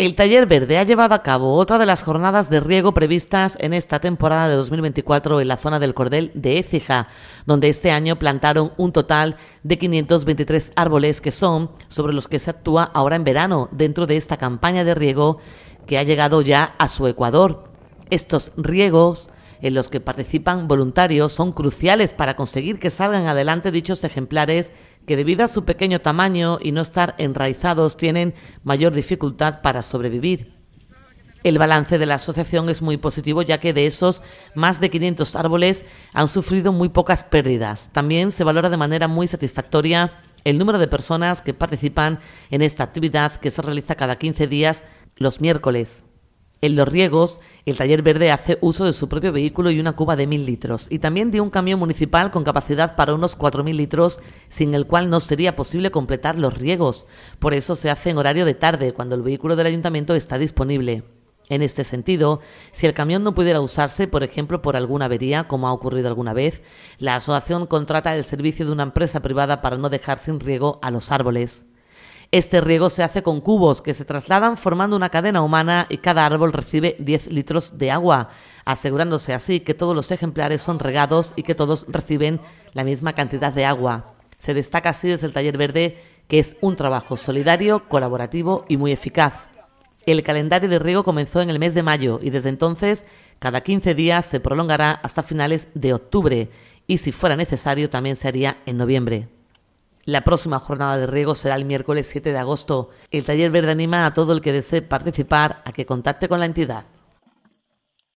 El Taller Verde ha llevado a cabo otra de las jornadas de riego previstas en esta temporada de 2024 en la zona del Cordel de Écija, donde este año plantaron un total de 523 árboles que son sobre los que se actúa ahora en verano dentro de esta campaña de riego que ha llegado ya a su Ecuador. Estos riegos en los que participan voluntarios son cruciales para conseguir que salgan adelante dichos ejemplares que debido a su pequeño tamaño y no estar enraizados tienen mayor dificultad para sobrevivir. El balance de la asociación es muy positivo ya que de esos más de 500 árboles han sufrido muy pocas pérdidas. También se valora de manera muy satisfactoria el número de personas que participan en esta actividad que se realiza cada 15 días los miércoles. En los riegos, el taller verde hace uso de su propio vehículo y una cuba de 1.000 litros, y también de un camión municipal con capacidad para unos 4.000 litros, sin el cual no sería posible completar los riegos. Por eso se hace en horario de tarde, cuando el vehículo del ayuntamiento está disponible. En este sentido, si el camión no pudiera usarse, por ejemplo, por alguna avería, como ha ocurrido alguna vez, la asociación contrata el servicio de una empresa privada para no dejar sin riego a los árboles. Este riego se hace con cubos que se trasladan formando una cadena humana y cada árbol recibe 10 litros de agua, asegurándose así que todos los ejemplares son regados y que todos reciben la misma cantidad de agua. Se destaca así desde el taller verde que es un trabajo solidario, colaborativo y muy eficaz. El calendario de riego comenzó en el mes de mayo y desde entonces cada 15 días se prolongará hasta finales de octubre y si fuera necesario también se haría en noviembre. La próxima jornada de riego será el miércoles 7 de agosto. El taller verde anima a todo el que desee participar a que contacte con la entidad.